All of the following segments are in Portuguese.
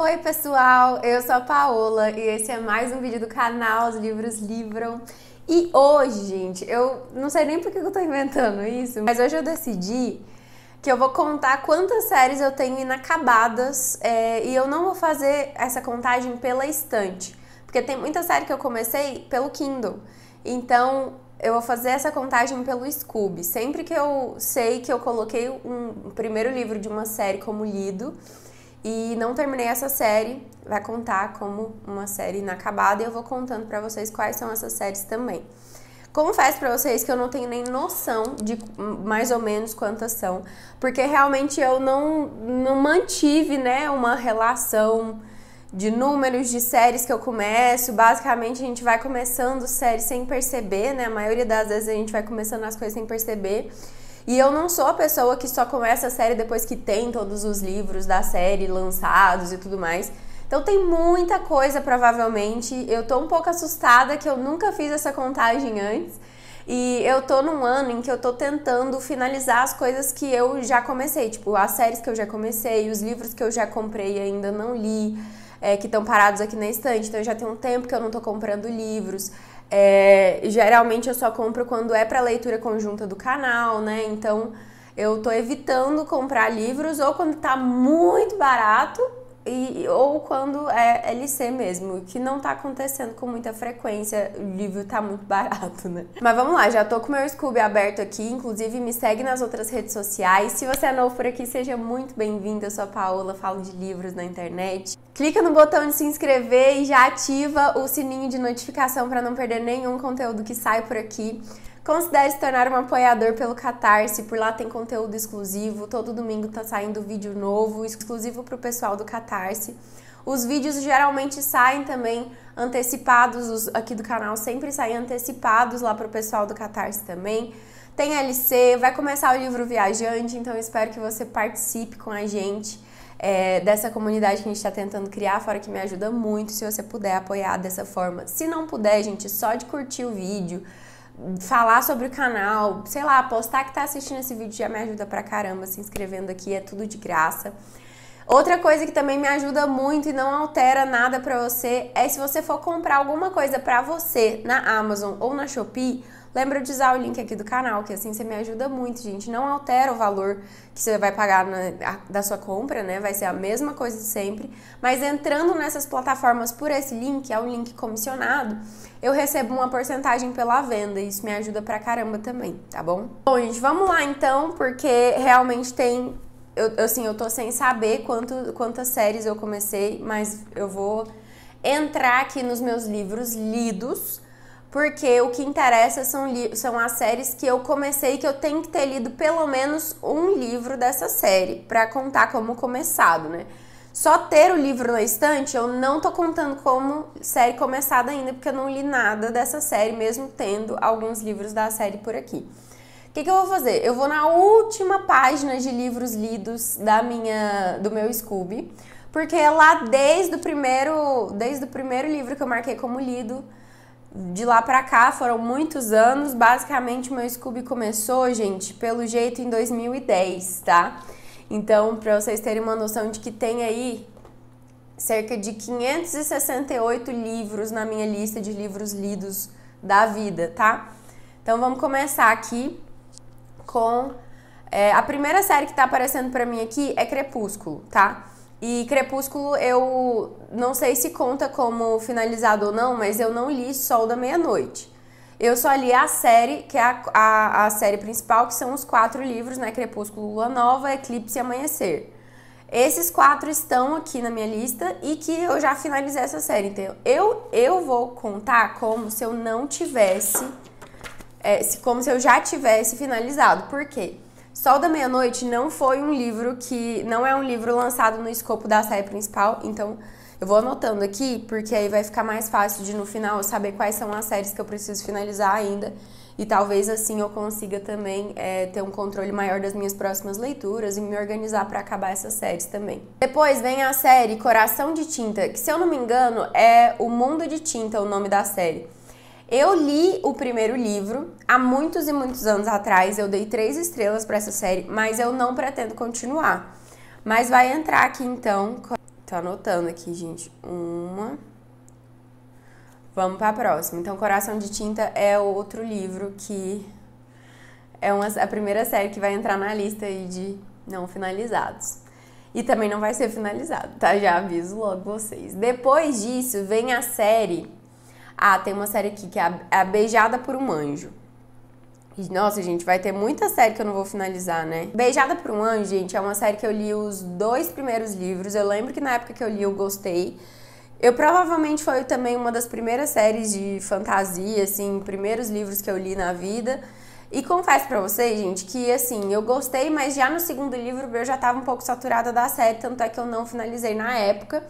Oi pessoal, eu sou a Paola e esse é mais um vídeo do canal Os Livros Livram. E hoje, gente, eu não sei nem por que eu tô inventando isso, mas hoje eu decidi que eu vou contar quantas séries eu tenho inacabadas é, e eu não vou fazer essa contagem pela estante, porque tem muita série que eu comecei pelo Kindle. Então, eu vou fazer essa contagem pelo Scoob. Sempre que eu sei que eu coloquei um primeiro livro de uma série como lido, e não terminei essa série, vai contar como uma série inacabada e eu vou contando para vocês quais são essas séries também. Confesso para vocês que eu não tenho nem noção de mais ou menos quantas são, porque realmente eu não, não mantive, né, uma relação de números de séries que eu começo. Basicamente, a gente vai começando séries sem perceber, né? A maioria das vezes a gente vai começando as coisas sem perceber. E eu não sou a pessoa que só começa a série depois que tem todos os livros da série lançados e tudo mais. Então tem muita coisa provavelmente. Eu tô um pouco assustada que eu nunca fiz essa contagem antes. E eu tô num ano em que eu tô tentando finalizar as coisas que eu já comecei, tipo, as séries que eu já comecei, os livros que eu já comprei e ainda não li, é, que estão parados aqui na estante. Então já tem um tempo que eu não tô comprando livros. É, geralmente eu só compro quando é para leitura conjunta do canal, né? Então eu tô evitando comprar livros ou quando tá muito barato e, ou quando é LC mesmo, que não tá acontecendo com muita frequência, o livro tá muito barato, né? Mas vamos lá, já tô com o meu Scooby aberto aqui, inclusive me segue nas outras redes sociais. Se você é novo por aqui, seja muito bem-vindo. Eu sou a Paola, falo de livros na internet. Clica no botão de se inscrever e já ativa o sininho de notificação para não perder nenhum conteúdo que sai por aqui. Considere se tornar um apoiador pelo Catarse, por lá tem conteúdo exclusivo, todo domingo tá saindo vídeo novo, exclusivo para o pessoal do Catarse. Os vídeos geralmente saem também antecipados, os aqui do canal sempre saem antecipados lá para o pessoal do Catarse também. Tem LC, vai começar o livro Viajante, então eu espero que você participe com a gente é, dessa comunidade que a gente está tentando criar, fora que me ajuda muito se você puder apoiar dessa forma. Se não puder, gente, só de curtir o vídeo, falar sobre o canal, sei lá, postar que tá assistindo esse vídeo já me ajuda pra caramba, se inscrevendo aqui, é tudo de graça. Outra coisa que também me ajuda muito e não altera nada para você é se você for comprar alguma coisa para você na Amazon ou na Shopee, lembra de usar o link aqui do canal, que assim você me ajuda muito, gente. Não altera o valor que você vai pagar na, a, da sua compra, né? Vai ser a mesma coisa de sempre. Mas entrando nessas plataformas por esse link, é um link comissionado, eu recebo uma porcentagem pela venda. E isso me ajuda pra caramba também, tá bom? Bom, gente, vamos lá então, porque realmente tem eu, assim, eu tô sem saber quanto, quantas séries eu comecei, mas eu vou entrar aqui nos meus livros lidos porque o que interessa são, são as séries que eu comecei que eu tenho que ter lido pelo menos um livro dessa série para contar como começado, né? Só ter o livro na estante eu não tô contando como série começada ainda, porque eu não li nada dessa série, mesmo tendo alguns livros da série por aqui. O que, que eu vou fazer? Eu vou na última página de livros lidos da minha, do meu Scooby, porque é lá desde o primeiro, desde o primeiro livro que eu marquei como lido, de lá para cá foram muitos anos. Basicamente, meu Scooby começou, gente, pelo jeito em 2010, tá? Então, para vocês terem uma noção de que tem aí cerca de 568 livros na minha lista de livros lidos da vida, tá? Então, vamos começar aqui com é, a primeira série que tá aparecendo para mim aqui é Crepúsculo, tá? E Crepúsculo, eu não sei se conta como finalizado ou não, mas eu não li Sol da Meia-Noite. Eu só li a série, que é a, a, a, série principal, que são os quatro livros, né? Crepúsculo, Lua Nova, Eclipse e Amanhecer. Esses quatro estão aqui na minha lista e que eu já finalizei essa série. Então, eu, eu vou contar como se eu não tivesse. É, como se eu já tivesse finalizado. Por quê? Sol da Meia-Noite não foi um livro que. não é um livro lançado no escopo da série principal, então eu vou anotando aqui, porque aí vai ficar mais fácil de no final saber quais são as séries que eu preciso finalizar ainda. E talvez assim eu consiga também é, ter um controle maior das minhas próximas leituras e me organizar para acabar essas séries também. Depois vem a série Coração de Tinta, que se eu não me engano é O Mundo de Tinta o nome da série. Eu li o primeiro livro há muitos e muitos anos atrás, eu dei três estrelas para essa série, mas eu não pretendo continuar. Mas vai entrar aqui então. Tô anotando aqui, gente. Uma. Vamos para a próxima. Então, Coração de Tinta é outro livro que é uma, a primeira série que vai entrar na lista aí de não finalizados. E também não vai ser finalizado, tá? Já aviso logo vocês. Depois disso, vem a série ah, tem uma série aqui que é A é Beijada por um Anjo. nossa, gente, vai ter muita série que eu não vou finalizar, né? Beijada por um Anjo, gente, é uma série que eu li os dois primeiros livros. Eu lembro que na época que eu li eu gostei. Eu provavelmente foi também uma das primeiras séries de fantasia, assim, primeiros livros que eu li na vida. E confesso para vocês, gente, que assim, eu gostei, mas já no segundo livro eu já tava um pouco saturada da série, tanto é que eu não finalizei na época.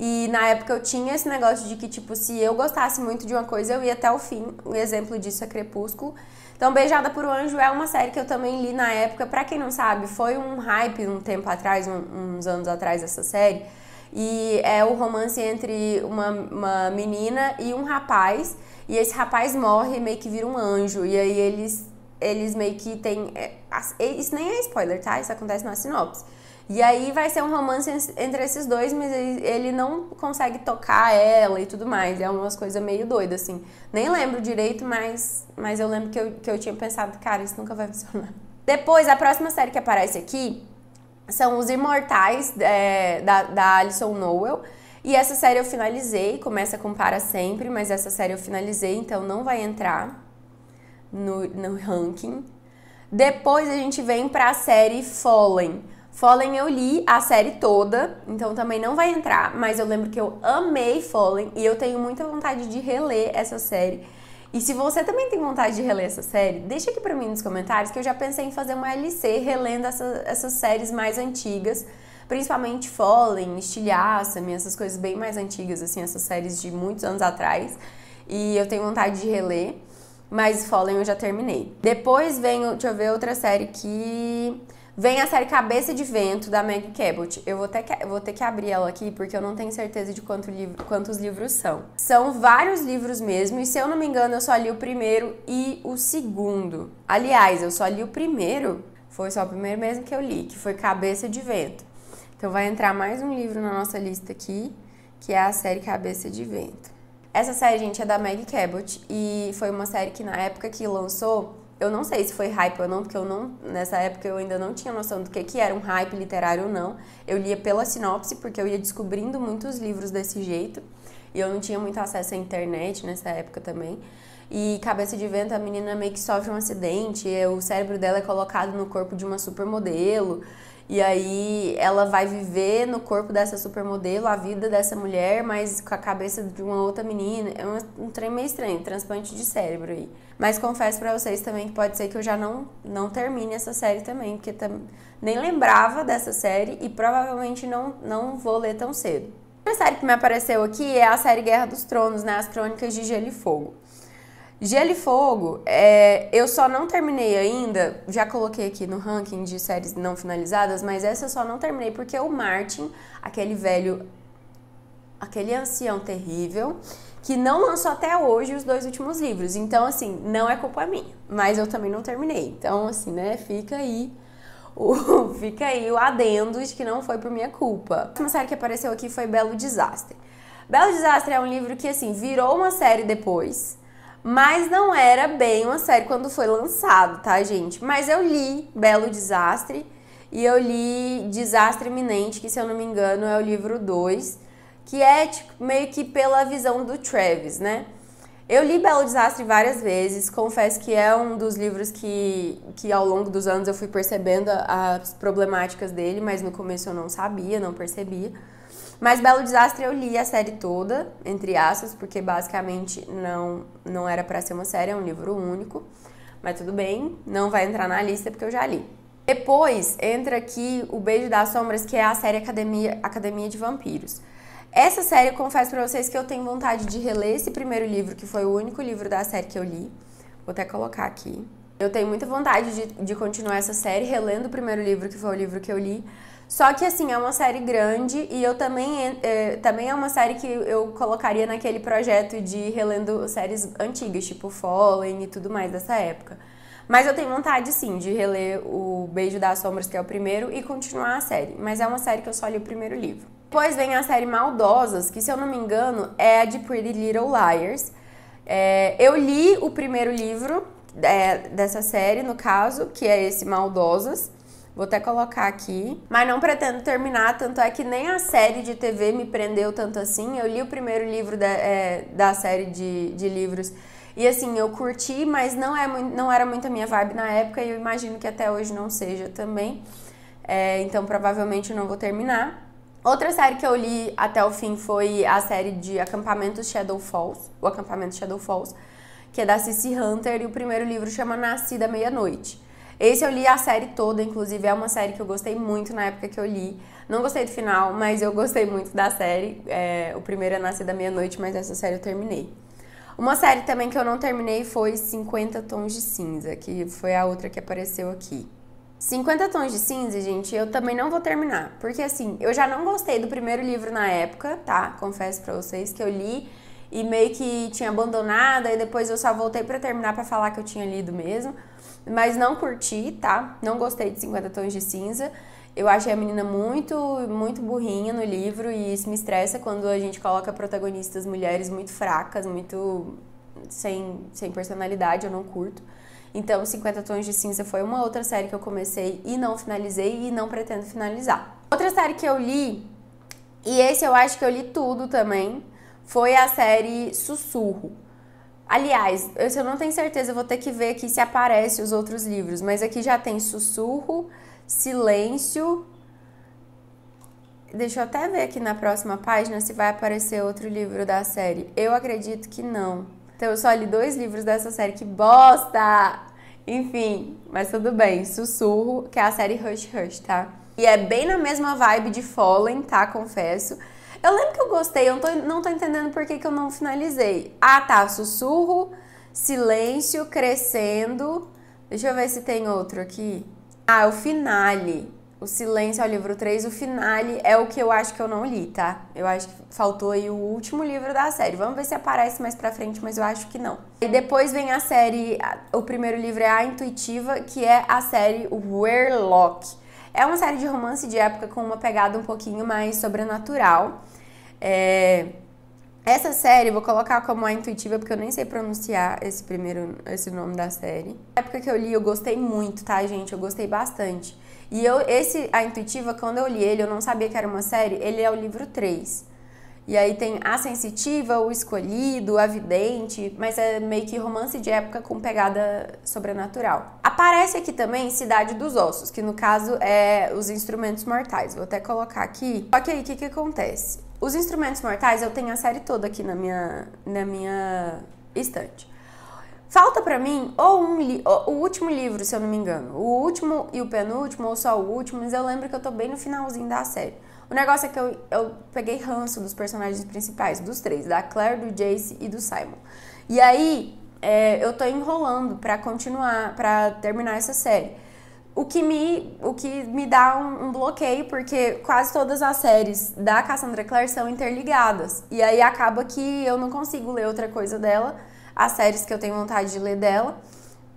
E na época eu tinha esse negócio de que, tipo, se eu gostasse muito de uma coisa, eu ia até o fim. Um exemplo disso é Crepúsculo. Então, Beijada por um Anjo é uma série que eu também li na época. Pra quem não sabe, foi um hype um tempo atrás, um, uns anos atrás, essa série. E é o romance entre uma, uma menina e um rapaz. E esse rapaz morre e meio que vira um anjo. E aí eles, eles meio que têm. É, isso nem é spoiler, tá? Isso acontece na sinopse e aí vai ser um romance entre esses dois, mas ele não consegue tocar ela e tudo mais. É umas coisas meio doidas, assim. Nem lembro direito, mas, mas eu lembro que eu, que eu tinha pensado, cara, isso nunca vai funcionar. Depois, a próxima série que aparece aqui são Os Imortais, é, da, da Alison Noel. E essa série eu finalizei, começa com Para Sempre, mas essa série eu finalizei, então não vai entrar no, no ranking. Depois a gente vem para a série Fallen. Fallen eu li a série toda, então também não vai entrar, mas eu lembro que eu amei Fallen e eu tenho muita vontade de reler essa série. E se você também tem vontade de reler essa série, deixa aqui pra mim nos comentários que eu já pensei em fazer uma LC relendo essa, essas séries mais antigas, principalmente Fallen, Estilhaça, essas coisas bem mais antigas, assim, essas séries de muitos anos atrás. E eu tenho vontade de reler, mas Fallen eu já terminei. Depois vem, deixa eu ver outra série que Vem a série Cabeça de Vento, da Meg Cabot. Eu vou ter, que, vou ter que abrir ela aqui, porque eu não tenho certeza de quanto quantos livros são. São vários livros mesmo, e se eu não me engano, eu só li o primeiro e o segundo. Aliás, eu só li o primeiro, foi só o primeiro mesmo que eu li, que foi Cabeça de Vento. Então vai entrar mais um livro na nossa lista aqui, que é a série Cabeça de Vento. Essa série, gente, é da Meg Cabot, e foi uma série que na época que lançou eu não sei se foi hype ou não, porque eu não, nessa época eu ainda não tinha noção do que, que era um hype literário ou não. Eu lia pela sinopse, porque eu ia descobrindo muitos livros desse jeito. E eu não tinha muito acesso à internet nessa época também. E Cabeça de Vento, a menina meio que sofre um acidente, o cérebro dela é colocado no corpo de uma supermodelo. E aí ela vai viver no corpo dessa supermodelo a vida dessa mulher, mas com a cabeça de uma outra menina. É um, um trem meio estranho, transplante de cérebro aí. Mas confesso para vocês também que pode ser que eu já não, não termine essa série também, porque tam, nem lembrava dessa série e provavelmente não, não vou ler tão cedo. A série que me apareceu aqui é a série Guerra dos Tronos, né? As Crônicas de Gelo e Fogo. Gelo e Fogo, é, eu só não terminei ainda, já coloquei aqui no ranking de séries não finalizadas, mas essa eu só não terminei porque o Martin, aquele velho, aquele ancião terrível, que não lançou até hoje os dois últimos livros. Então, assim, não é culpa minha, mas eu também não terminei. Então, assim, né, fica aí. O, fica aí o adendo de que não foi por minha culpa. Uma série que apareceu aqui foi Belo Desastre. Belo Desastre é um livro que, assim, virou uma série depois. Mas não era bem uma série quando foi lançado, tá, gente? Mas eu li Belo Desastre e eu li Desastre Iminente, que se eu não me engano é o livro 2, que é tipo, meio que pela visão do Travis, né? Eu li Belo Desastre várias vezes, confesso que é um dos livros que, que ao longo dos anos eu fui percebendo as problemáticas dele, mas no começo eu não sabia, não percebia. Mas Belo Desastre eu li a série toda, entre aspas, porque basicamente não, não era para ser uma série, é um livro único. Mas tudo bem, não vai entrar na lista porque eu já li. Depois entra aqui O Beijo das Sombras, que é a série Academia, Academia de Vampiros. Essa série, confesso para vocês que eu tenho vontade de reler esse primeiro livro, que foi o único livro da série que eu li. Vou até colocar aqui. Eu tenho muita vontade de, de continuar essa série relendo o primeiro livro, que foi o livro que eu li, só que, assim, é uma série grande e eu também. É, também é uma série que eu colocaria naquele projeto de relendo séries antigas, tipo Fallen e tudo mais dessa época. Mas eu tenho vontade, sim, de reler o Beijo das Sombras, que é o primeiro, e continuar a série. Mas é uma série que eu só li o primeiro livro. Depois vem a série Maldosas, que, se eu não me engano, é a de Pretty Little Liars. É, eu li o primeiro livro é, dessa série, no caso, que é esse Maldosas. Vou até colocar aqui. Mas não pretendo terminar, tanto é que nem a série de TV me prendeu tanto assim. Eu li o primeiro livro da, é, da série de, de livros. E assim, eu curti, mas não, é, não era muito a minha vibe na época e eu imagino que até hoje não seja também. É, então provavelmente eu não vou terminar. Outra série que eu li até o fim foi a série de Acampamento Shadow Falls, o Acampamento Shadow Falls, que é da Cici Hunter, e o primeiro livro chama Nascida Meia-Noite. Esse eu li a série toda, inclusive é uma série que eu gostei muito na época que eu li. Não gostei do final, mas eu gostei muito da série. É, o primeiro é da Meia-Noite, mas essa série eu terminei. Uma série também que eu não terminei foi 50 Tons de Cinza, que foi a outra que apareceu aqui. 50 Tons de Cinza, gente, eu também não vou terminar. Porque assim, eu já não gostei do primeiro livro na época, tá? Confesso pra vocês que eu li e meio que tinha abandonado, e depois eu só voltei para terminar para falar que eu tinha lido mesmo mas não curti, tá? Não gostei de 50 Tons de Cinza. Eu achei a menina muito, muito burrinha no livro e isso me estressa quando a gente coloca protagonistas mulheres muito fracas, muito sem, sem personalidade, eu não curto. Então, 50 Tons de Cinza foi uma outra série que eu comecei e não finalizei e não pretendo finalizar. Outra série que eu li, e esse eu acho que eu li tudo também, foi a série Sussurro. Aliás, eu não tenho certeza, vou ter que ver aqui se aparece os outros livros, mas aqui já tem Sussurro, Silêncio. Deixa eu até ver aqui na próxima página se vai aparecer outro livro da série. Eu acredito que não. Então eu só li dois livros dessa série, que bosta! Enfim, mas tudo bem. Sussurro, que é a série Hush Hush, tá? E é bem na mesma vibe de Fallen, tá? Confesso. Eu lembro que eu gostei, eu não tô, não tô entendendo por que, que eu não finalizei. Ah, tá. Sussurro, silêncio, crescendo. Deixa eu ver se tem outro aqui. Ah, o finale. O Silêncio é o livro 3, o finale é o que eu acho que eu não li, tá? Eu acho que faltou aí o último livro da série. Vamos ver se aparece mais pra frente, mas eu acho que não. E depois vem a série, o primeiro livro é A Intuitiva, que é a série Werlock. É uma série de romance de época com uma pegada um pouquinho mais sobrenatural. É... Essa série vou colocar como a intuitiva porque eu nem sei pronunciar esse primeiro esse nome da série. Na época que eu li, eu gostei muito, tá, gente? Eu gostei bastante. E eu esse a intuitiva quando eu li ele, eu não sabia que era uma série, ele é o livro 3. E aí tem A Sensitiva, O Escolhido, A Vidente, mas é meio que romance de época com pegada sobrenatural. Aparece aqui também Cidade dos Ossos, que no caso é Os Instrumentos Mortais. Vou até colocar aqui. Só que aí o que, que acontece? Os Instrumentos Mortais eu tenho a série toda aqui na minha, na minha estante. Falta para mim ou um o último livro, se eu não me engano. O último e o penúltimo, ou só o último, mas eu lembro que eu tô bem no finalzinho da série. O negócio é que eu, eu peguei ranço dos personagens principais, dos três, da Claire, do Jace e do Simon. E aí, é, eu tô enrolando para continuar, para terminar essa série. O que me, o que me dá um, um, bloqueio, porque quase todas as séries da Cassandra Clare são interligadas. E aí acaba que eu não consigo ler outra coisa dela, as séries que eu tenho vontade de ler dela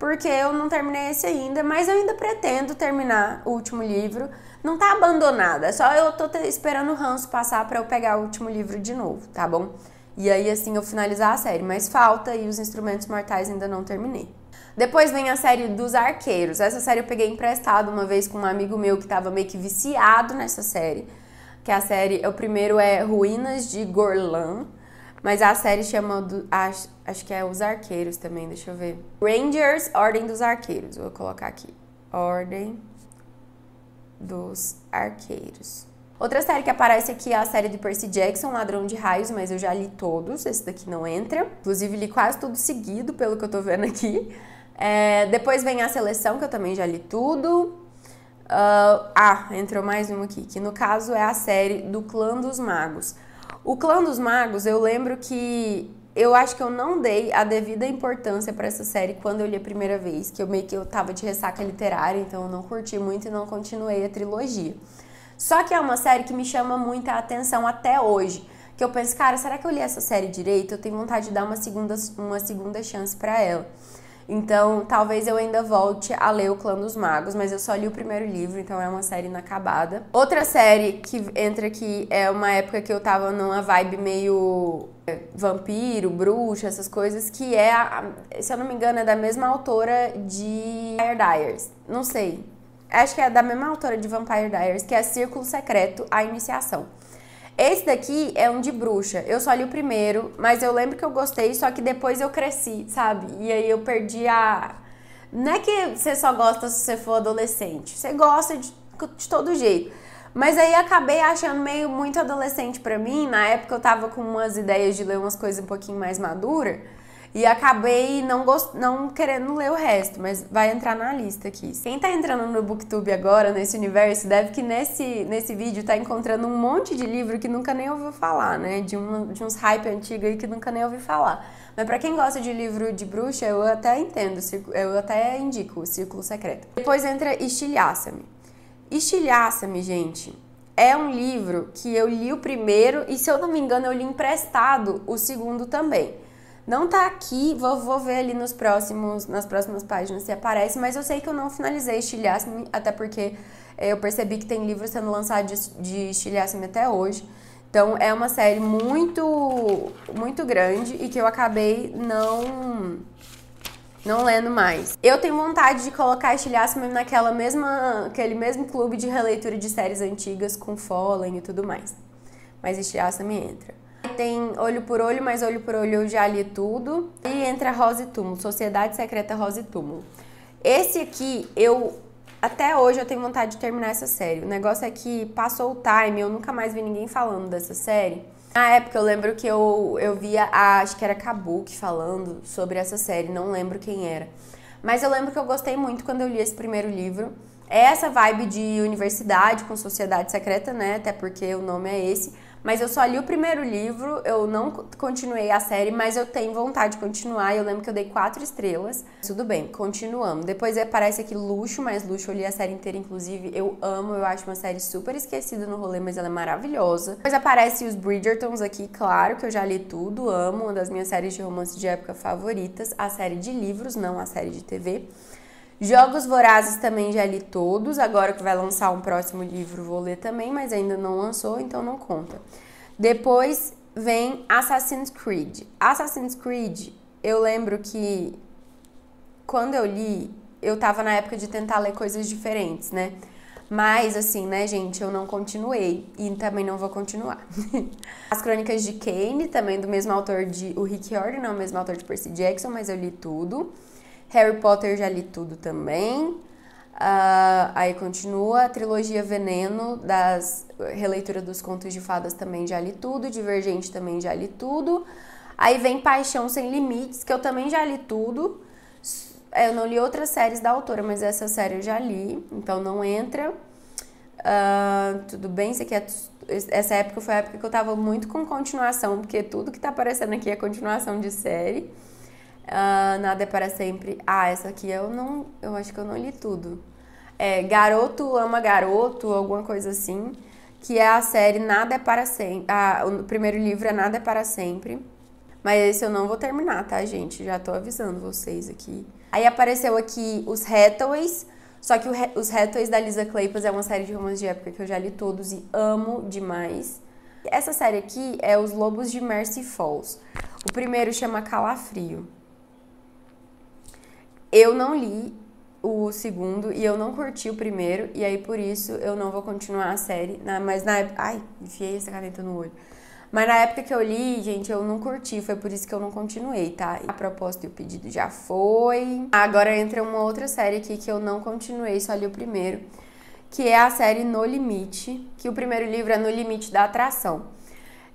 porque eu não terminei esse ainda, mas eu ainda pretendo terminar o último livro. Não tá abandonada, só eu tô esperando o ranço passar para eu pegar o último livro de novo, tá bom? E aí assim eu finalizar a série, mas falta e os instrumentos mortais ainda não terminei. Depois vem a série dos arqueiros. Essa série eu peguei emprestado uma vez com um amigo meu que tava meio que viciado nessa série. Que a série, o primeiro é Ruínas de Gorlan. Mas a série chama. Do, acho, acho que é Os Arqueiros também, deixa eu ver. Rangers, Ordem dos Arqueiros. Vou colocar aqui. Ordem dos Arqueiros. Outra série que aparece aqui é a série de Percy Jackson, Ladrão de Raios, mas eu já li todos, esse daqui não entra. Inclusive, li quase tudo seguido, pelo que eu tô vendo aqui. É, depois vem a seleção, que eu também já li tudo. Uh, ah, entrou mais um aqui, que no caso é a série do Clã dos Magos. O Clã dos Magos, eu lembro que eu acho que eu não dei a devida importância para essa série quando eu li a primeira vez, que eu meio que eu tava de ressaca literária, então eu não curti muito e não continuei a trilogia. Só que é uma série que me chama muita atenção até hoje, que eu penso, cara, será que eu li essa série direito? Eu tenho vontade de dar uma segunda, uma segunda chance para ela. Então, talvez eu ainda volte a ler O Clã dos Magos, mas eu só li o primeiro livro, então é uma série inacabada. Outra série que entra aqui é uma época que eu tava numa vibe meio eh, vampiro, bruxa, essas coisas, que é, se eu não me engano, é da mesma autora de Vampire Diaries. Não sei. Acho que é da mesma autora de Vampire Diaries, que é Círculo Secreto, A Iniciação. Esse daqui é um de bruxa. Eu só li o primeiro, mas eu lembro que eu gostei, só que depois eu cresci, sabe? E aí eu perdi a. Não é que você só gosta se você for adolescente. Você gosta de, de todo jeito. Mas aí acabei achando meio muito adolescente para mim. Na época eu tava com umas ideias de ler umas coisas um pouquinho mais maduras. E acabei não, gost... não querendo ler o resto, mas vai entrar na lista aqui. Quem tá entrando no Booktube agora, nesse universo, deve que nesse, nesse vídeo tá encontrando um monte de livro que nunca nem ouviu falar, né? De, um, de uns hype antigos aí que nunca nem ouvi falar. Mas para quem gosta de livro de bruxa, eu até entendo, eu até indico o Círculo Secreto. Depois entra Estilhaça-me. Estilhaça-me, gente, é um livro que eu li o primeiro e, se eu não me engano, eu li emprestado o segundo também. Não tá aqui, vou, vou ver ali nos próximos, nas próximas páginas se aparece, mas eu sei que eu não finalizei Estilhaço, até porque eh, eu percebi que tem livro sendo lançado de, de até hoje. Então é uma série muito, muito grande e que eu acabei não não lendo mais. Eu tenho vontade de colocar Estilhaçman naquela mesma, aquele mesmo clube de releitura de séries antigas com Fallen e tudo mais. Mas Estilhaçman entra. Tem Olho por Olho, mas Olho por Olho eu já li tudo. E entra Rosa e Túmulo, Sociedade Secreta Rosa e Túmulo. Esse aqui, eu até hoje eu tenho vontade de terminar essa série. O negócio é que passou o time, eu nunca mais vi ninguém falando dessa série. Na época eu lembro que eu, eu via, a, acho que era Kabuki falando sobre essa série, não lembro quem era. Mas eu lembro que eu gostei muito quando eu li esse primeiro livro. É essa vibe de universidade com sociedade secreta, né? Até porque o nome é esse. Mas eu só li o primeiro livro, eu não continuei a série, mas eu tenho vontade de continuar. Eu lembro que eu dei quatro estrelas. Tudo bem, continuamos. Depois aparece é, aqui Luxo, mas Luxo eu li a série inteira, inclusive. Eu amo, eu acho uma série super esquecida no rolê, mas ela é maravilhosa. Depois aparece os Bridgertons aqui, claro, que eu já li tudo, amo. Uma das minhas séries de romance de época favoritas. A série de livros, não a série de TV. Jogos Vorazes também já li todos, agora que vai lançar um próximo livro vou ler também, mas ainda não lançou, então não conta. Depois vem Assassin's Creed. Assassin's Creed, eu lembro que quando eu li, eu tava na época de tentar ler coisas diferentes, né? Mas assim, né, gente, eu não continuei e também não vou continuar. As Crônicas de Kane, também do mesmo autor de o Rick Jordan, não né, o mesmo autor de Percy Jackson, mas eu li tudo. Harry Potter já li tudo também. Uh, aí continua a trilogia Veneno, das releitura dos contos de fadas também já li tudo, Divergente também já li tudo. Aí vem Paixão Sem Limites, que eu também já li tudo. É, eu não li outras séries da autora, mas essa série eu já li, então não entra. Uh, tudo bem, isso aqui é, essa época foi a época que eu tava muito com continuação, porque tudo que tá aparecendo aqui é continuação de série. Uh, Nada é para sempre. Ah, essa aqui eu não. Eu acho que eu não li tudo. É Garoto Ama Garoto, alguma coisa assim. Que é a série Nada é para sempre. Ah, o primeiro livro é Nada é para sempre. Mas esse eu não vou terminar, tá, gente? Já tô avisando vocês aqui. Aí apareceu aqui os Hathaways. Só que os Hathaways da Lisa Claypas é uma série de romances de época que eu já li todos e amo demais. Essa série aqui é Os Lobos de Mercy Falls. O primeiro chama Calafrio. Eu não li o segundo e eu não curti o primeiro, e aí por isso eu não vou continuar a série. Na, mas na época. Ai, enfiei essa caneta no olho. Mas na época que eu li, gente, eu não curti, foi por isso que eu não continuei, tá? A proposta e o pedido já foi. Agora entra uma outra série aqui que eu não continuei, só li o primeiro, que é a série No Limite, que o primeiro livro é No Limite da Atração.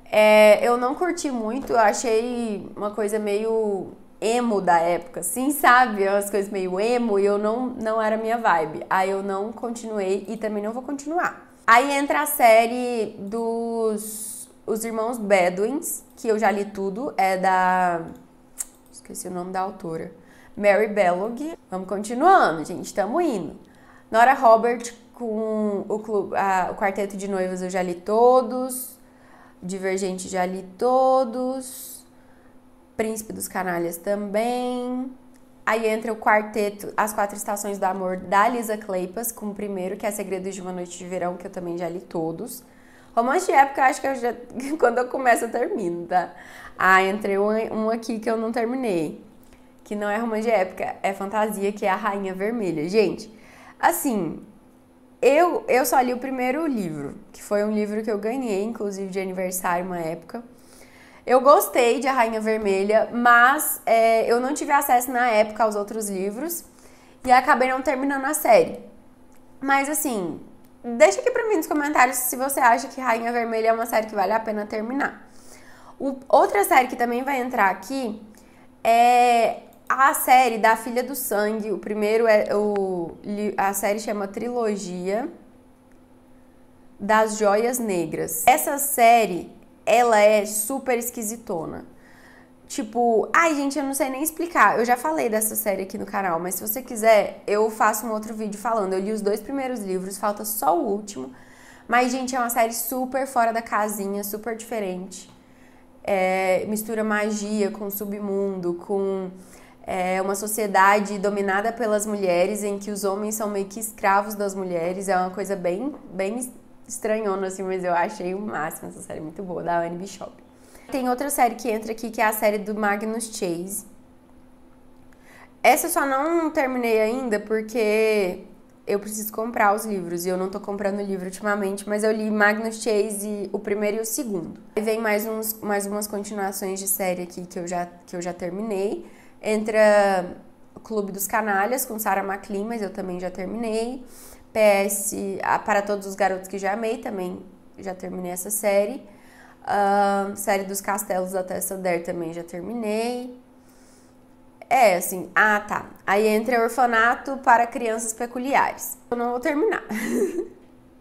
É, eu não curti muito, eu achei uma coisa meio emo da época, assim, sabe? As coisas meio emo e eu não, não era minha vibe. Aí eu não continuei e também não vou continuar. Aí entra a série dos Os Irmãos Bedouins, que eu já li tudo, é da. Esqueci o nome da autora. Mary Bellog. Vamos continuando, gente, estamos indo. Nora Robert com o, clube, a, o Quarteto de Noivas eu já li todos. Divergente já li todos. Príncipe dos Canalhas também. Aí entra o quarteto As Quatro Estações do Amor da Lisa Kleypas, com o primeiro, que é Segredos de uma Noite de Verão, que eu também já li todos. Romance de época, acho que eu já, quando eu começo eu termino, tá? Ah, entrei um, um aqui que eu não terminei, que não é romance de época, é fantasia, que é A Rainha Vermelha. Gente, assim, eu, eu só li o primeiro livro, que foi um livro que eu ganhei, inclusive, de aniversário, uma época eu gostei de A Rainha Vermelha, mas é, eu não tive acesso na época aos outros livros e acabei não terminando a série. Mas assim, deixa aqui pra mim nos comentários se você acha que Rainha Vermelha é uma série que vale a pena terminar. O, outra série que também vai entrar aqui é a série da Filha do Sangue. O primeiro é o a série chama Trilogia das Joias Negras. Essa série ela é super esquisitona. Tipo, ai gente, eu não sei nem explicar. Eu já falei dessa série aqui no canal, mas se você quiser, eu faço um outro vídeo falando. Eu li os dois primeiros livros, falta só o último. Mas, gente, é uma série super fora da casinha, super diferente. É, mistura magia com submundo, com é, uma sociedade dominada pelas mulheres, em que os homens são meio que escravos das mulheres. É uma coisa bem, bem estranhona, assim, mas eu achei o máximo essa série muito boa, da Anne Bishop. Tem outra série que entra aqui, que é a série do Magnus Chase. Essa eu só não terminei ainda porque eu preciso comprar os livros e eu não tô comprando livro ultimamente, mas eu li Magnus Chase o primeiro e o segundo. E vem mais, uns, mais umas continuações de série aqui que eu já, que eu já terminei. Entra Clube dos Canalhas com Sarah McLean, mas eu também já terminei. PS, ah, Para Todos os Garotos que Já Amei, também já terminei essa série. Uh, série dos Castelos da Tessa Der também já terminei. É, assim, ah tá. Aí entra Orfanato para Crianças Peculiares. Eu não vou terminar.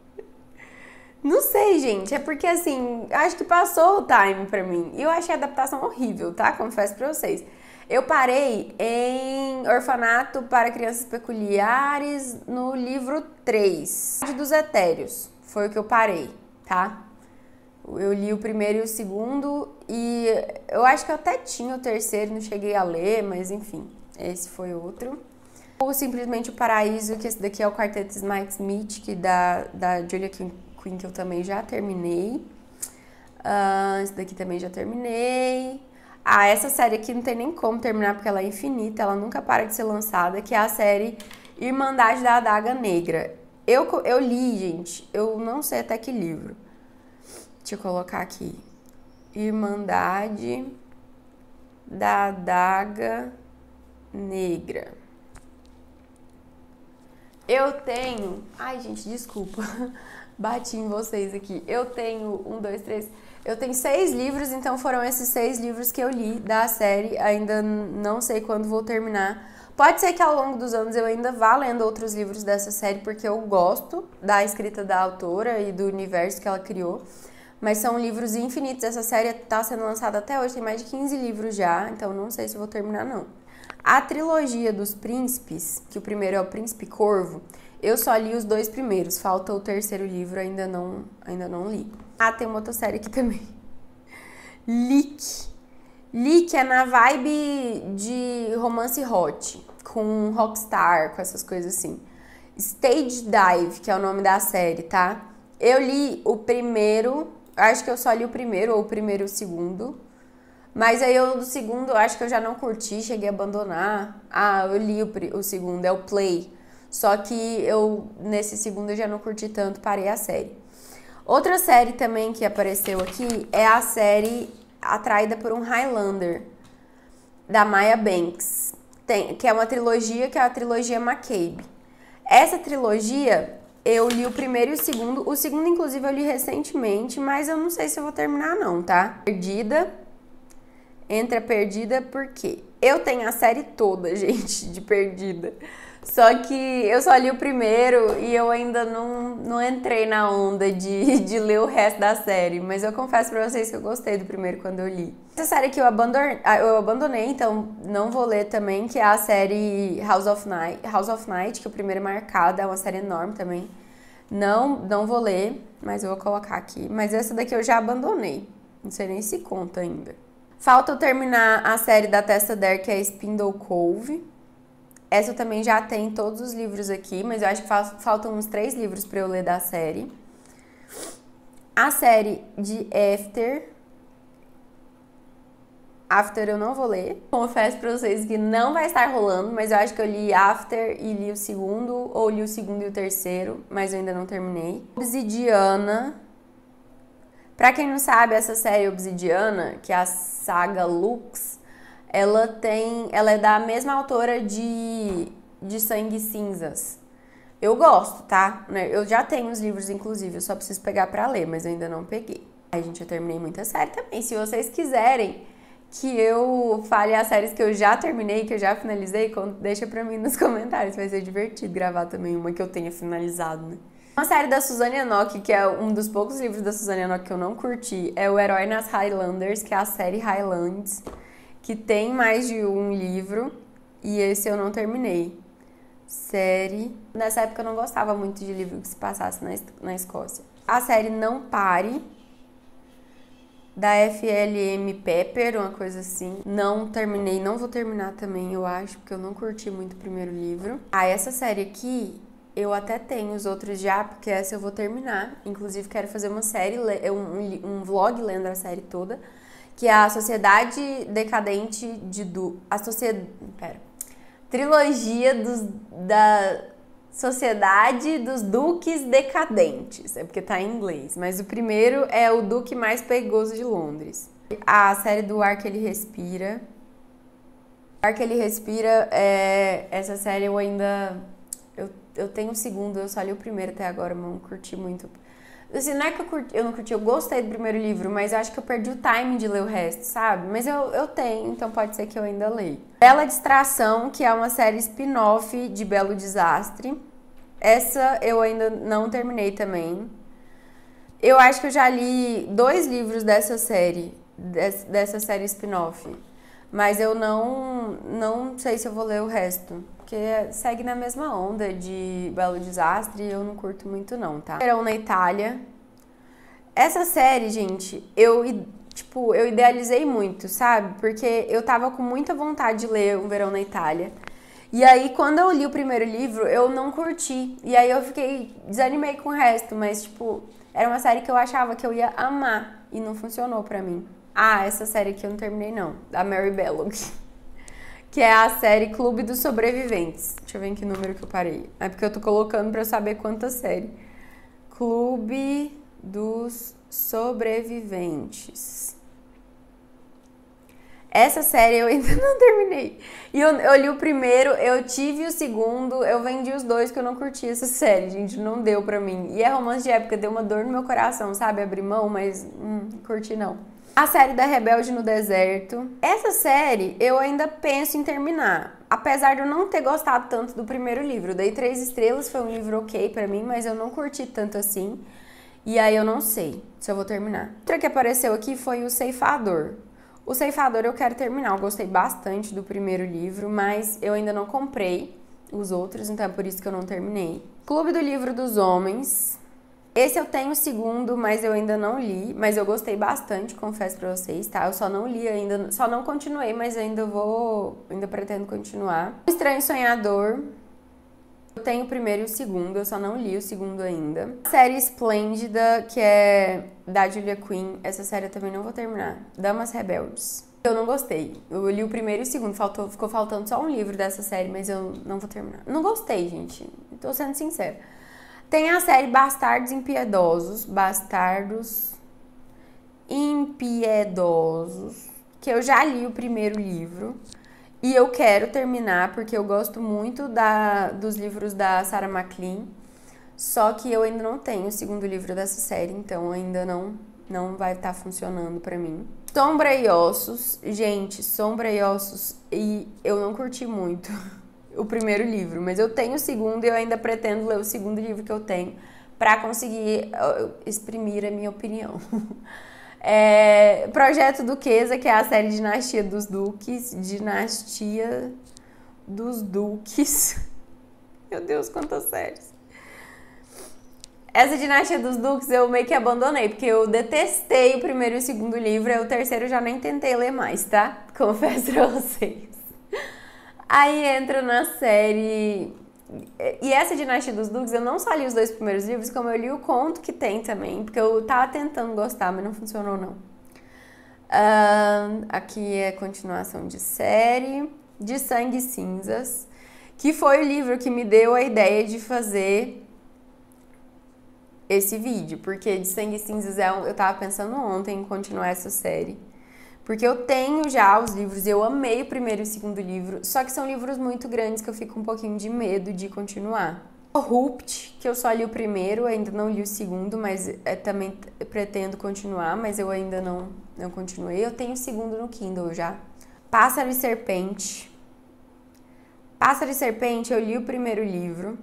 não sei, gente. É porque, assim, acho que passou o time pra mim. Eu achei a adaptação horrível, tá? Confesso pra vocês. Eu parei em Orfanato para Crianças Peculiares no livro 3, dos Etéreos. Foi o que eu parei, tá? Eu li o primeiro e o segundo, e eu acho que eu até tinha o terceiro, não cheguei a ler, mas enfim, esse foi outro. Ou simplesmente o Paraíso, que esse daqui é o quarteto Smite Smith, que da, da Julia Quinn, que eu também já terminei. Uh, esse daqui também já terminei a ah, essa série aqui não tem nem como terminar porque ela é infinita, ela nunca para de ser lançada, que é a série Irmandade da Adaga Negra. Eu, eu li, gente, eu não sei até que livro. Deixa eu colocar aqui. Irmandade da Adaga Negra. Eu tenho. Ai, gente, desculpa. Bati em vocês aqui. Eu tenho um, dois, três. Eu tenho seis livros, então foram esses seis livros que eu li da série. Ainda não sei quando vou terminar. Pode ser que ao longo dos anos eu ainda vá lendo outros livros dessa série, porque eu gosto da escrita da autora e do universo que ela criou. Mas são livros infinitos. Essa série está sendo lançada até hoje, tem mais de 15 livros já, então não sei se vou terminar, não. A trilogia dos príncipes, que o primeiro é o Príncipe Corvo, eu só li os dois primeiros, falta o terceiro livro, ainda não, ainda não li. Ah, tem uma outra série aqui também. Leak, Leak é na vibe de romance hot, com rockstar, com essas coisas assim. Stage Dive, que é o nome da série, tá? Eu li o primeiro, acho que eu só li o primeiro, ou o primeiro e o segundo. Mas aí eu do segundo, acho que eu já não curti, cheguei a abandonar. Ah, eu li o, o segundo, é o Play. Só que eu, nesse segundo, eu já não curti tanto, parei a série. Outra série também que apareceu aqui é a série Atraída por um Highlander, da Maya Banks, Tem, que é uma trilogia, que é a trilogia McCabe. Essa trilogia, eu li o primeiro e o segundo. O segundo, inclusive, eu li recentemente, mas eu não sei se eu vou terminar não, tá? Perdida. Entra Perdida porque Eu tenho a série toda, gente, de Perdida. Só que eu só li o primeiro e eu ainda não, não entrei na onda de, de ler o resto da série. Mas eu confesso pra vocês que eu gostei do primeiro quando eu li. Essa série que eu, ah, eu abandonei, então não vou ler também, que é a série House of Night, House of Night que é o primeiro é marcado, é uma série enorme também. Não, não vou ler, mas eu vou colocar aqui. Mas essa daqui eu já abandonei. Não sei nem se conta ainda. Falta eu terminar a série da Tessa Dare, que é Spindle Cove. Essa eu também já tenho todos os livros aqui, mas eu acho que faltam uns três livros para eu ler da série. A série de After. After eu não vou ler. Confesso para vocês que não vai estar rolando, mas eu acho que eu li After e li o segundo, ou li o segundo e o terceiro, mas eu ainda não terminei. Obsidiana. Pra quem não sabe, essa série Obsidiana, que é a saga Lux, ela tem, ela é da mesma autora de de Sangue Cinzas. Eu gosto, tá? Né, eu já tenho os livros, inclusive, eu só preciso pegar para ler, mas eu ainda não peguei. A gente já terminei muita série também. Se vocês quiserem que eu fale as séries que eu já terminei, que eu já finalizei, deixa pra mim nos comentários. Vai ser divertido gravar também uma que eu tenha finalizado, né? Uma série da Suzanne Enoch, que é um dos poucos livros da Suzanne Enoch que eu não curti, é O Herói nas Highlanders, que é a série Highlands que tem mais de um livro e esse eu não terminei. Série. Nessa época eu não gostava muito de livro que se passasse na, na Escócia. A série Não Pare, da FLM Pepper, uma coisa assim. Não terminei, não vou terminar também, eu acho, porque eu não curti muito o primeiro livro. Ah, essa série aqui, eu até tenho os outros já, porque essa eu vou terminar. Inclusive, quero fazer uma série, um, um vlog lendo a série toda que a sociedade decadente de du, a sociedade, pera, trilogia dos, da Sociedade dos Duques Decadentes. É porque tá em inglês, mas o primeiro é o Duque mais perigoso de Londres. A série do Ar que ele respira. O Ar que ele respira é essa série eu ainda eu, eu tenho o um segundo, eu só li o primeiro até agora, mas não curti muito Assim, não é que eu, curti, eu não curti, eu gostei do primeiro livro, mas eu acho que eu perdi o time de ler o resto, sabe? Mas eu, eu tenho, então pode ser que eu ainda leia. Bela Distração, que é uma série spin-off de Belo Desastre. Essa eu ainda não terminei também. Eu acho que eu já li dois livros dessa série, dessa série spin-off. Mas eu não, não sei se eu vou ler o resto porque segue na mesma onda de Belo Desastre e eu não curto muito não, tá? Verão na Itália. Essa série, gente, eu tipo, eu idealizei muito, sabe? Porque eu tava com muita vontade de ler Um Verão na Itália. E aí, quando eu li o primeiro livro, eu não curti. E aí eu fiquei, desanimei com o resto, mas tipo, era uma série que eu achava que eu ia amar e não funcionou para mim. Ah, essa série aqui eu não terminei não, da Mary Belloc. que é a série Clube dos Sobreviventes. Deixa eu ver em que número que eu parei. É porque eu tô colocando para eu saber quanta série. Clube dos Sobreviventes. Essa série eu ainda não terminei. E eu, eu li o primeiro, eu tive o segundo, eu vendi os dois que eu não curti essa série, gente. Não deu pra mim. E é romance de época, deu uma dor no meu coração, sabe? Abrir mão, mas hum, curti não a série da Rebelde no Deserto. Essa série eu ainda penso em terminar. Apesar de eu não ter gostado tanto do primeiro livro, dei três estrelas, foi um livro ok para mim, mas eu não curti tanto assim. E aí eu não sei se eu vou terminar. Outra que apareceu aqui foi o Ceifador. O Ceifador eu quero terminar, eu gostei bastante do primeiro livro, mas eu ainda não comprei os outros, então é por isso que eu não terminei. Clube do Livro dos Homens, esse eu tenho o segundo, mas eu ainda não li, mas eu gostei bastante, confesso para vocês, tá? Eu só não li ainda, só não continuei, mas ainda vou, ainda pretendo continuar. O Estranho Sonhador. Eu tenho o primeiro e o segundo, eu só não li o segundo ainda. A série Esplêndida, que é da Julia Quinn, essa série eu também não vou terminar. Damas Rebeldes. Eu não gostei. Eu li o primeiro e o segundo, faltou, ficou faltando só um livro dessa série, mas eu não vou terminar. Não gostei, gente. Tô sendo sincera. Tem a série Bastardos Impiedosos, Bastardos Impiedosos, que eu já li o primeiro livro e eu quero terminar porque eu gosto muito da, dos livros da Sarah McLean. Só que eu ainda não tenho o segundo livro dessa série, então ainda não não vai estar tá funcionando para mim. Sombra e ossos, gente, sombra e ossos e eu não curti muito. o primeiro livro, mas eu tenho o segundo e eu ainda pretendo ler o segundo livro que eu tenho para conseguir exprimir a minha opinião. É, Projeto Duquesa, que é a série Dinastia dos Duques, Dinastia dos Duques. Meu Deus, quantas séries. Essa Dinastia dos Duques eu meio que abandonei, porque eu detestei o primeiro e o segundo livro, e o terceiro eu já nem tentei ler mais, tá? Confesso pra vocês. Aí entra na série. E essa Dinastia dos Dukes eu não só li os dois primeiros livros, como eu li o conto que tem também, porque eu tava tentando gostar, mas não funcionou não. Uh, aqui é continuação de série de Sangue Cinzas, que foi o livro que me deu a ideia de fazer esse vídeo, porque de Sangue Cinzas é um, eu tava pensando ontem em continuar essa série. Porque eu tenho já os livros, eu amei o primeiro e o segundo livro, só que são livros muito grandes que eu fico um pouquinho de medo de continuar. Rupt, que eu só li o primeiro, ainda não li o segundo, mas é, também pretendo continuar, mas eu ainda não, não continuei. Eu tenho o segundo no Kindle já. Pássaro e Serpente. Pássaro e Serpente, eu li o primeiro livro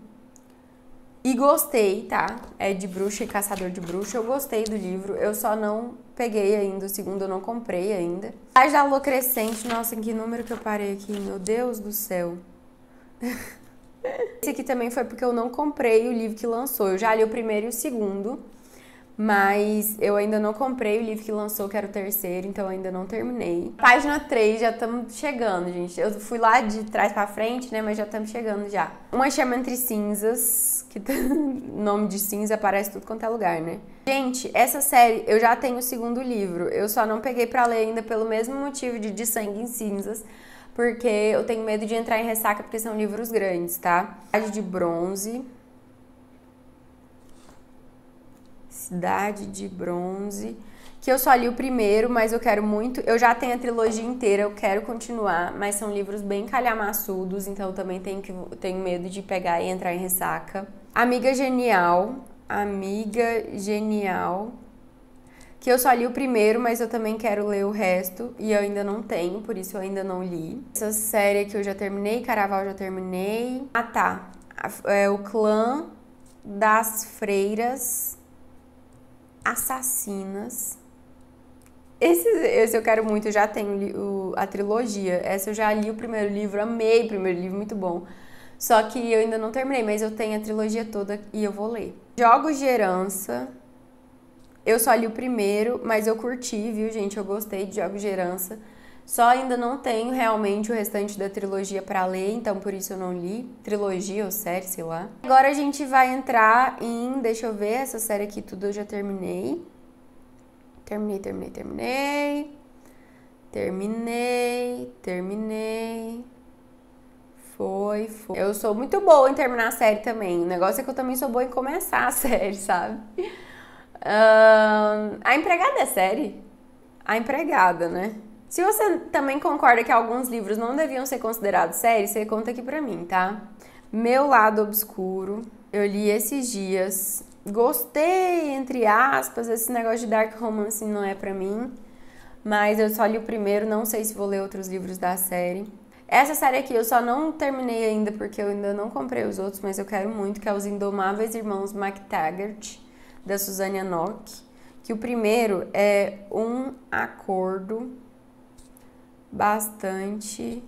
e gostei, tá? É de bruxa e caçador de bruxa. Eu gostei do livro, eu só não peguei ainda, o segundo eu não comprei ainda. Mas da Lua Crescente, nossa, em que número que eu parei aqui, meu Deus do céu. Esse aqui também foi porque eu não comprei o livro que lançou. Eu já li o primeiro e o segundo. Mas eu ainda não comprei o livro que lançou, que era o terceiro, então ainda não terminei. Página 3, já estamos chegando, gente. Eu fui lá de trás para frente, né? Mas já estamos chegando já. Uma chama entre cinzas, que tá nome de cinza aparece tudo quanto é lugar, né? Gente, essa série eu já tenho o segundo livro. Eu só não peguei para ler ainda pelo mesmo motivo de De Sangue em Cinzas porque eu tenho medo de entrar em ressaca porque são livros grandes, tá? Página de Bronze, Cidade de Bronze, que eu só li o primeiro, mas eu quero muito. Eu já tenho a trilogia inteira, eu quero continuar, mas são livros bem calhamaçudos, então eu também tenho, que, tenho medo de pegar e entrar em ressaca. Amiga Genial, Amiga Genial, que eu só li o primeiro, mas eu também quero ler o resto e eu ainda não tenho, por isso eu ainda não li. Essa série que eu já terminei, Caraval já terminei. Ah tá, é o Clã das Freiras assassinas. Esse, esse eu quero muito, eu já tenho o, a trilogia. Essa eu já li o primeiro livro, amei o primeiro livro, muito bom. Só que eu ainda não terminei, mas eu tenho a trilogia toda e eu vou ler. Jogos de Herança. Eu só li o primeiro, mas eu curti, viu, gente? Eu gostei de Jogos de Herança. Só ainda não tenho realmente o restante da trilogia para ler, então por isso eu não li. Trilogia ou série, sei lá. Agora a gente vai entrar em. Deixa eu ver, essa série aqui tudo eu já terminei. Terminei, terminei, terminei. Terminei, terminei. Foi, foi. Eu sou muito boa em terminar a série também. O negócio é que eu também sou boa em começar a série, sabe? Um, a empregada é série? A empregada, né? Se você também concorda que alguns livros não deviam ser considerados séries, você conta aqui pra mim, tá? Meu Lado Obscuro, eu li esses dias. Gostei, entre aspas, esse negócio de dark romance não é pra mim. Mas eu só li o primeiro, não sei se vou ler outros livros da série. Essa série aqui eu só não terminei ainda porque eu ainda não comprei os outros, mas eu quero muito, que é Os Indomáveis Irmãos MacTaggart, da Suzanne Nock. Que o primeiro é Um Acordo bastante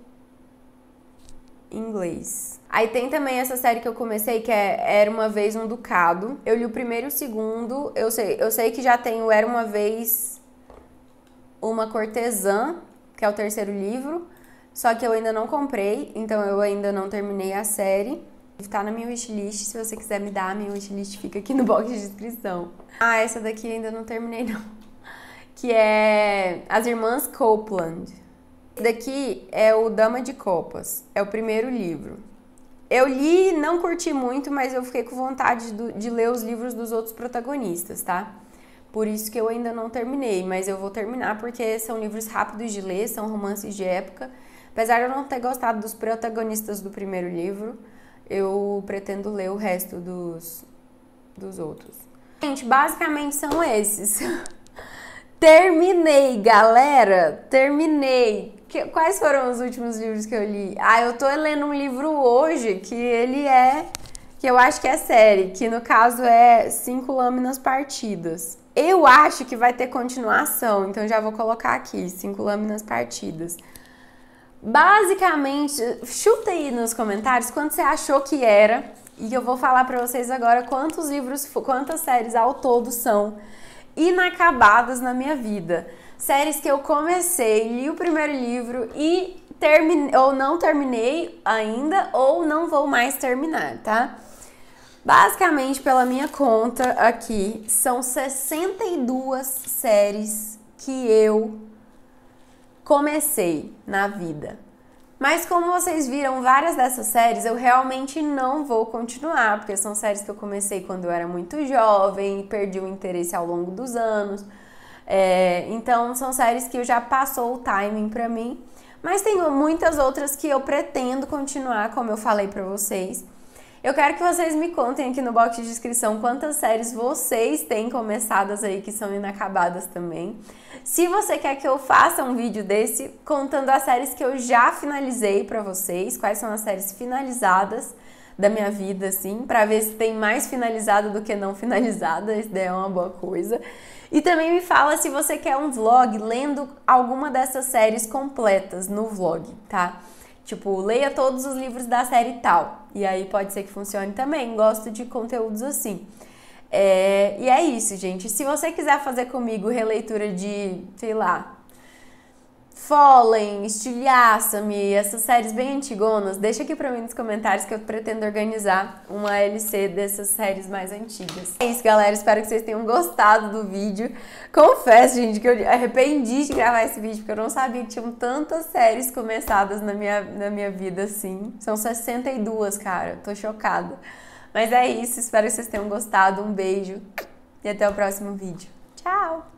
inglês. Aí tem também essa série que eu comecei, que é Era Uma Vez um Ducado. Eu li o primeiro e o segundo. Eu sei, eu sei que já tem o Era Uma Vez Uma Cortesã, que é o terceiro livro. Só que eu ainda não comprei, então eu ainda não terminei a série. Tá na minha wishlist, se você quiser me dar, a minha wishlist fica aqui no box de descrição. Ah, essa daqui ainda não terminei não. Que é As Irmãs Copeland daqui é o Dama de Copas, é o primeiro livro. Eu li, não curti muito, mas eu fiquei com vontade de, de ler os livros dos outros protagonistas, tá? Por isso que eu ainda não terminei, mas eu vou terminar porque são livros rápidos de ler, são romances de época. Apesar de eu não ter gostado dos protagonistas do primeiro livro, eu pretendo ler o resto dos, dos outros. Gente, basicamente são esses. Terminei, galera! Terminei! Que, quais foram os últimos livros que eu li? Ah, eu tô lendo um livro hoje que ele é. que eu acho que é série, que no caso é Cinco Lâminas Partidas. Eu acho que vai ter continuação, então já vou colocar aqui: Cinco Lâminas Partidas. Basicamente, chuta aí nos comentários quanto você achou que era. E eu vou falar para vocês agora quantos livros, quantas séries ao todo são inacabadas na minha vida. Séries que eu comecei, li o primeiro livro e terminei, ou não terminei ainda, ou não vou mais terminar, tá? Basicamente, pela minha conta aqui, são 62 séries que eu comecei na vida. Mas como vocês viram, várias dessas séries eu realmente não vou continuar, porque são séries que eu comecei quando eu era muito jovem e perdi o interesse ao longo dos anos. É, então são séries que já passou o timing para mim. Mas tem muitas outras que eu pretendo continuar, como eu falei para vocês. Eu quero que vocês me contem aqui no box de descrição quantas séries vocês têm começadas aí que são inacabadas também. Se você quer que eu faça um vídeo desse contando as séries que eu já finalizei para vocês, quais são as séries finalizadas da minha vida, assim, para ver se tem mais finalizada do que não finalizada. Isso é uma boa coisa. E também me fala se você quer um vlog lendo alguma dessas séries completas no vlog, tá? Tipo, leia todos os livros da série tal. E aí pode ser que funcione também. Gosto de conteúdos assim. É, e é isso, gente. Se você quiser fazer comigo releitura de, sei lá, Fallen, Estilhaça-me, essas séries bem antigonas, deixa aqui pra mim nos comentários que eu pretendo organizar uma LC dessas séries mais antigas. É isso, galera. Espero que vocês tenham gostado do vídeo. Confesso, gente, que eu arrependi de gravar esse vídeo, porque eu não sabia que tinham tantas séries começadas na minha, na minha vida, assim. São 62, cara. Tô chocada. Mas é isso. Espero que vocês tenham gostado. Um beijo e até o próximo vídeo. Tchau!